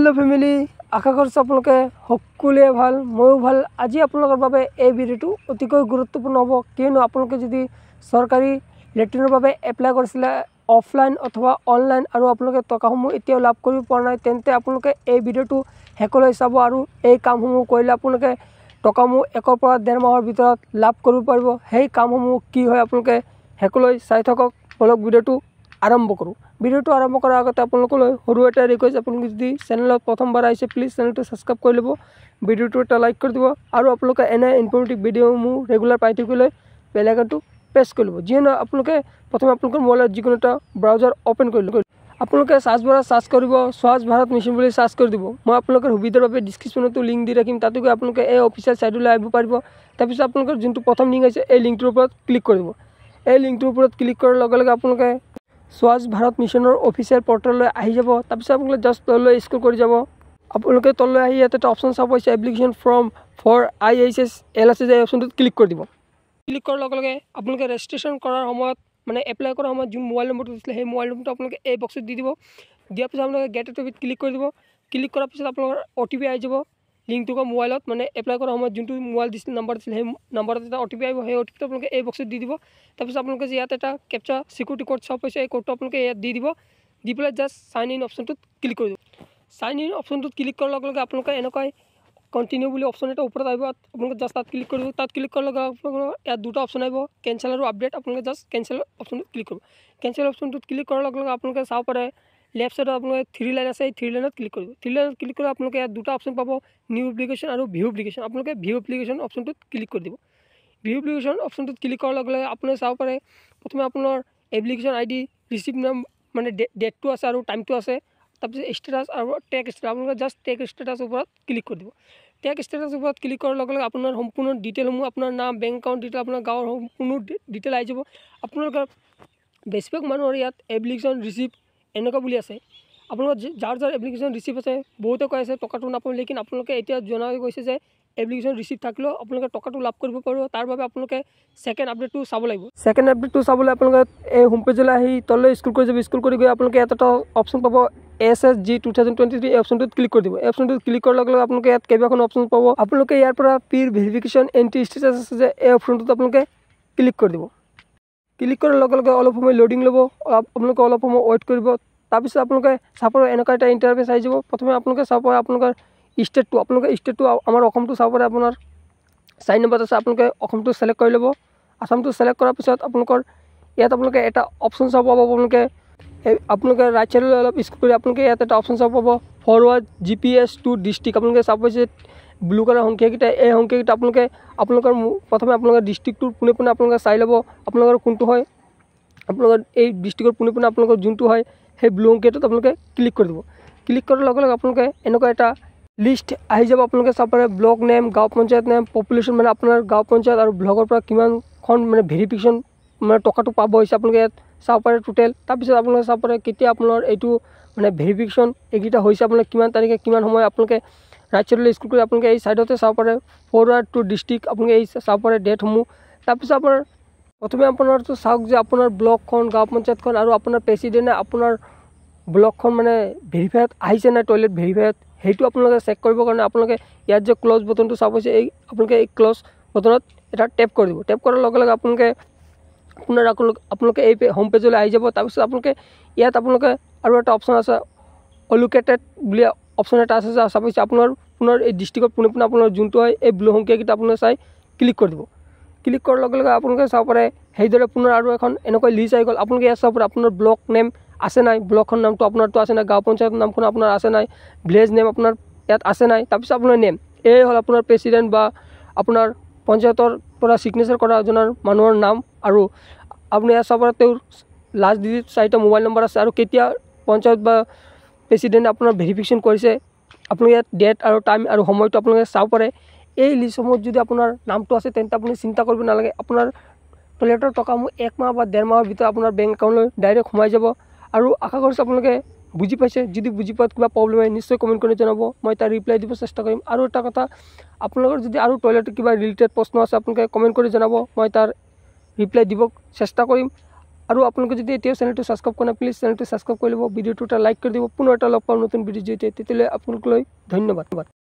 hello' family আশা কৰিছোঁ আপোনালোকে সকলোৱে ভাল ময়ো ভাল আজি আপোনালোকৰ বাবে এই ভিডিঅ'টো অতিকৈ গুৰুত্বপূৰ্ণ হ'ব কিয়নো আপোনালোকে যদি চৰকাৰী লেট্ৰিনৰ বাবে এপ্লাই কৰিছিলে অফলাইন অথবা অনলাইন আৰু আপোনালোকে টকাসমূহ এতিয়াও লাভ কৰিব পৰা নাই তেন্তে আপোনালোকে এই ভিডিঅ'টো শেষলৈ চাব আৰু এই কামসমূহ কৰিলে আপোনালোকে টকাসমূহ একৰ পৰা ডেৰ মাহৰ ভিতৰত লাভ কৰিব পাৰিব সেই কামসমূহ কি হয় আপোনালোকে শেষলৈ চাই থাকক অলপ ভিডিঅ'টো আৰম্ভ কৰোঁ ভিডিওটো আৰম্ভ কৰাৰ আগতে আপোনালোকলৈ সৰু এটা ৰিকুৱেষ্ট আপোনালোকে যদি চেনেলত প্ৰথমবাৰ আহিছে প্লিজ চেনেলটো ছাবস্ক্ৰাইব কৰি ল'ব ভিডিঅ'টো এটা লাইক কৰি দিব আৰু আপোনালোকে এনে ইনফৰ্মেটিভ ভিডিঅ'সমূহ ৰেগুলাৰ পাই থাকিবলৈ বেলেগটো প্ৰেছ কৰি ল'ব যিয়ে নহয় আপোনালোকে প্ৰথমে আপোনালোকৰ মোবাইলত যিকোনো এটা ব্ৰাউজাৰ অ'পেন কৰি লৈ আপোনালোকে চাৰ্চ ভাৰত চাৰ্জ কৰিব স্বাজ ভাৰত মিছন বুলি চাৰ্চ কৰি দিব মই আপোনালোকৰ সুবিধাৰ বাবে ডিছক্ৰিপশ্যনতো লিংক দি ৰাখিম তাতো গৈ আপোনালোকে এই অফিচিয়েল চাইডলৈ আহিব পাৰিব তাৰপিছত আপোনালোকৰ যোনটো প্ৰথম লিংক আছে এই লিংকটোৰ ওপৰত ক্লিক কৰি দিব এই লিংকটোৰ ওপৰত ক্লিক কৰাৰ লগে লগে আপোনালোকে স্বচ্ছ ভাৰত মিছনৰ অফিচিয়েল পৰ্টেললৈ আহি যাব তাৰপিছত আপোনালোকে জাষ্ট তললৈ স্কুল কৰি যাব আপোনালোকে তললৈ আহি ইয়াত এটা অপশ্যন চাব হৈছে application form for I H S L S S এই অপশ্যনটোত ক্লিক কৰি দিব ক্লিক কৰাৰ লগে লগে আপোনালোকে ৰেজিষ্ট্ৰেশ্যন কৰাৰ সময়ত মানে এপ্লাই কৰাৰ সময়ত যোন মোবাইল নম্বৰটো দিছিলে সেই মোবাইল নম্বৰটো আপোনালোকে এই বক্সত দি দিব দিয়াৰ পিছত আপোনালোকে গেট এ ক্লিক কৰি দিব ক্লিক কৰাৰ পিছত আপোনালোকৰ অ' টি পি আহি যাব লিংকটো কম মোবাইলত মানে এপ্লাই কৰাৰ সময়ত যোনটো মোবাইল দিছিল নম্বৰ দিছিল সেই নম্বৰত এটা অ' টি পি আহিব সেই অ' টি পিটো আপোনালোকে এই বক্সত দি দিব তাৰপিছত আপোনালোকে ইয়াত এটা কেপচা চিকিউৰিটি কোড চব হৈছে এই কোডটো আপোনালোকে ইয়াত দি দিব দি পেলাই জাষ্ট চাইন ইন অপশ্যনটোত ক্লিক কৰি দিব চাইন ইন অপশ্যনটোত ক্লিক কৰাৰ লগে লগে আপোনালোকে এনেকুৱাই কণ্টিনিউ বুলি অপশ্যন এটা ওপৰত আহিব আপোনালোকে জাষ্ট তাত ক্লিক কৰিব তাত ক্লিক কৰাৰ লগে আপোনালোকৰ ইয়াত দুটা অপশ্যন আহিব কেঞ্চেল আৰু আপডেট আপোনালোকে জাষ্ট কেঞ্চেল অপশ্যনটোত ক্লিক কৰিব কেঞ্চেল অপশ্যনটোত ক্লিক কৰাৰ লগে লগে আপোনালোকে চাব পাৰে লেফ্ট চাইডত আপোনালোকে থ্ৰী লাইন আছে এই থ্ৰী লাইনত ক্লিক কৰিব থ্ৰী লাইনত ক্লিক কৰিলে আপোনালোকে ইয়াত দুটা অপশ্যন পাব নিউ এপ্লিকেশ্যন আৰু ভিউ এপ্লিকেশ্যন আপোনালোকে ভিউ এপ্লিকেশ্যন অপশ্যনটোত ক্লিক কৰি দিব ভিউ এপ্লিকেশ্যন অপশ্যনটোত ক্লিক কৰাৰ লগে লগে আপুনি চাব পাৰে প্ৰথমে আপোনাৰ এপ্লিকেশ্যন আই ডি ৰিচিপ্ট নাম মানে ডেটটো আছে আৰু টাইমটো আছে তাৰপিছত ষ্টেটাছ আৰু টেক ষ্টেটাছ আপোনালোকে জাষ্ট টেক ষ্টেটাছ ওপৰত ক্লিক কৰি দিব টেক ষ্টেটাছ ওপৰত ক্লিক কৰাৰ লগে লগে আপোনাৰ সম্পূৰ্ণ ডিটেইলসমূহ আপোনাৰ নাম বেংক একাউণ্ট ডিটেইল আপোনাৰ গাঁৱৰ সম্পূৰ্ণ ডিটেইল আহি যাব আপোনালোকৰ বেছিভাগ মানুহৰ ইয়াত এপ্লিকেশ্যন ৰিচিপ্ট এনেকুৱা বুলি আছে আপোনালোকৰ যাৰ যাৰ এপ্লিকেশ্যন ৰিচিভ আছে বহুতে কৈ আছে টকাটো নাপাওঁ লেকিন আপোনালোকে এতিয়া জনাই গৈছে যে এপ্লিকেশ্যন ৰিচিভ থাকিলেও আপোনালোকে টকাটো লাভ কৰিব পাৰিব তাৰ বাবে আপোনালোকে ছেকেণ্ড আপডেটটো চাব লাগিব ছেকেণ্ড আপডেটটো চাবলৈ আপোনালোকে এই হোম পেজলৈ আহি তললৈ স্কুল কৰি যাব স্কুল কৰি গৈ আপোনালোকে ইয়াত এটা অপশ্যন পাব S S G two thousand twenty three অপশ্যনটোত ক্লিক কৰি দিব অপশ্যনটোত ক্লিক কৰাৰ লগে লগে আপোনালোকে ইয়াত কেইবাখনো অপশ্যন পাব আপোনালোকে ইয়াৰ পৰা পিৰ ভেৰিফিকেশ্যন এণ্ট্ৰি ষ্টেটাছ আছে যে এই অপশ্যনটোত আপোনালোকে ক্লিক কৰি দিব ক্লিক কৰাৰ লগে লগে অলপ সময় লোডিং ল'ব অলপ আপোনালোকে অলপ সময় ৱেইট কৰিব তাৰপিছত আপোনালোকে চাপৰ এনেকুৱা এটা ইণ্টাৰভেচ আহি যাব প্ৰথমে আপোনালোকে চাব পাৰে আপোনালোকৰ ষ্টেটটো আপোনালোকে ষ্টেটটো আমাৰ অসমটো চাব পাৰে আপোনাৰ চাৰি নম্বৰত আছে আপোনালোকে অসমটো চিলেক্ট কৰি ল'ব আছামটো চিলেক্ট কৰাৰ পিছত আপোনালোকৰ ইয়াত আপোনালোকে এটা অপশ্যন চাব পাব আপোনালোকে আপোনালোকে ৰাইট চাইডলৈ অলপ স্কুল কৰি আপোনালোকে ইয়াত এটা অপশ্যন চাব পাব forward G P S to district আপোনালোকে চাব পাইছে ব্লু কালাৰ সংখ্যাকেইটা এই সংখ্যাকেইটা আপোনালোকে আপোনালোকৰ প্ৰথমে আপোনালোকৰ ডিষ্ট্ৰিক্টটোৰ পোনে পোনে আপোনালোকে চাই ল'ব আপোনালোকৰ কোনটো হয় আপোনালোকৰ এই ডিষ্ট্ৰিক্টৰ পোনে পোনে আপোনালোকৰ যোনটো হয় সেই ব্লু সংখ্যাটোত আপোনালোকে ক্লিক কৰি দিব ক্লিক কৰাৰ লগে লগে আপোনালোকে এনেকুৱা এটা লিষ্ট আহি যাব আপোনালোকে চাব পাৰে ব্লক নেম গাঁও পঞ্চায়ত নেম পপুলেশ্যন মানে আপোনাৰ গাঁও পঞ্চায়ত আৰু ব্লকৰ পৰা কিমানখন মানে ভেৰিফিকেশ্যন মানে টকাটো পাব হৈছে আপোনালোকে ইয়াত চাব পাৰে টোটেল তাৰপিছত আপোনালোকে চাব পাৰে কেতিয়া আপোনাৰ এইটো মানে ভেৰিফিকেশ্যন এইকেইটা হৈছে আপোনালোকে কিমান তাৰিখে কিমান সময় আপোনালোকে ৰাইট চাইডলৈ স্কুলকৈ আপোনালোকে এই ছাইডতে চাব পাৰে ফৰৱাৰ্ড টু ডিষ্ট্ৰিক্ট আপোনালোকে এই চাব পাৰে ডেটসমূহ তাৰপিছত আপোনাৰ প্ৰথমে আপোনাৰতো চাওক যে আপোনাৰ ব্লকখন গাঁও পঞ্চায়তখন আৰু আপোনাৰ প্ৰেচিডেণ্টে আপোনাৰ ব্লকখন মানে ভেৰিফাইত আহিছে নাই টয়লেট ভেৰিফাইত সেইটো আপোনালোকে চেক কৰিবৰ কাৰণে আপোনালোকে ইয়াত যে ক্ল'জ বটনটো চাব পাৰিছে এই আপোনালোকে এই ক্ল'জ বটনত এটা টেপ কৰি দিব টেপ কৰাৰ লগে লগে আপোনালোকে আপোনাৰ আপোনালোকে আপোনালোকে এই হোম পেজলৈ আহি যাব তাৰপিছত আপোনালোকে ইয়াত আপোনালোকে আৰু এটা অপশ্যন আছে অলোকেটেড বুলি অপশ্যন এটা আছে চাব ইচ্ছা আপোনাৰ পুনৰ এই ডিষ্ট্ৰিক্টৰ পোনে পোনে আপোনাৰ যোনটো হয় এই ব্লু সংখ্যাকেইটা আপোনাৰ চাই ক্লিক কৰি দিব ক্লিক কৰাৰ লগে লগে আপোনালোকে চাব পাৰে সেইদৰে পুনৰ আৰু এখন এনেকুৱা লিষ্ট আহি গ'ল আপোনালোকে ইয়াত চাব পাৰে আপোনাৰ ব্লক নেম আছে নাই ব্লকখন নামটো আপোনাৰতো আছে নাই গাঁও পঞ্চায়ত নামখন আপোনাৰ আছে নাই ভিলেজ নেম আপোনাৰ ইয়াত আছে নাই তাৰপিছত আপোনাৰ নেম এই হ'ল আপোনাৰ প্ৰেচিডেণ্ট বা আপোনাৰ পঞ্চায়তৰ পৰা ছিগনেচাৰ কৰা এজনৰ মানুহৰ নাম আৰু আপুনি ইয়াত চাব পাৰে তেওঁৰ লাষ্ট ডিজিট চাৰিটা মোবাইল নম্বৰ আছে আৰু কেতিয়া পঞ্চায়ত বা প্ৰেচিডেণ্ট আপোনাৰ ভেৰিফিকেশ্যন কৰিছে আপোনাৰ ইয়াত ডেট আৰু টাইম আৰু সময়টো আপোনালোকে চাব পাৰে এই লিষ্টসমূহত যদি আপোনাৰ নামটো আছে তেন্তে আপুনি চিন্তা কৰিব নালাগে আপোনাৰ টয়লেটৰ টকাসমূহ একমাহ বা ডেৰ মাহৰ ভিতৰত আপোনাৰ বেংক একাউণ্টলৈ ডাইৰেক্ট সোমাই যাব আৰু আশা কৰিছোঁ আপোনালোকে বুজি পাইছে যদি বুজি পোৱাত কিবা প্ৰব্লেম হয় নিশ্চয় কমেণ্ট কৰি জনাব মই তাৰ ৰিপ্লাই দিব চেষ্টা কৰিম আৰু এটা কথা আপোনালোকৰ যদি আৰু টয়লেটৰ কিবা ৰিলেটেড প্ৰশ্ন আছে আপোনালোকে কমেণ্ট কৰি জনাব মই তাৰ ৰিপ্লাই দিব চেষ্টা কৰিম আৰু আপোনালোকে যদি এতিয়াও চেনেলটো ছাবস্ক্ৰাইব কৰা প্লিজ চেনেলটো ছাবস্ক্ৰাইব কৰি ল'ব ভিডিঅ'টো এটা লাইক কৰি দিব পুনৰ এটা লগ পাম নতুন ভিডিঅ' যেতিয়া তেতিয়ালৈ আপোনালোকলৈ ধন্যবাদ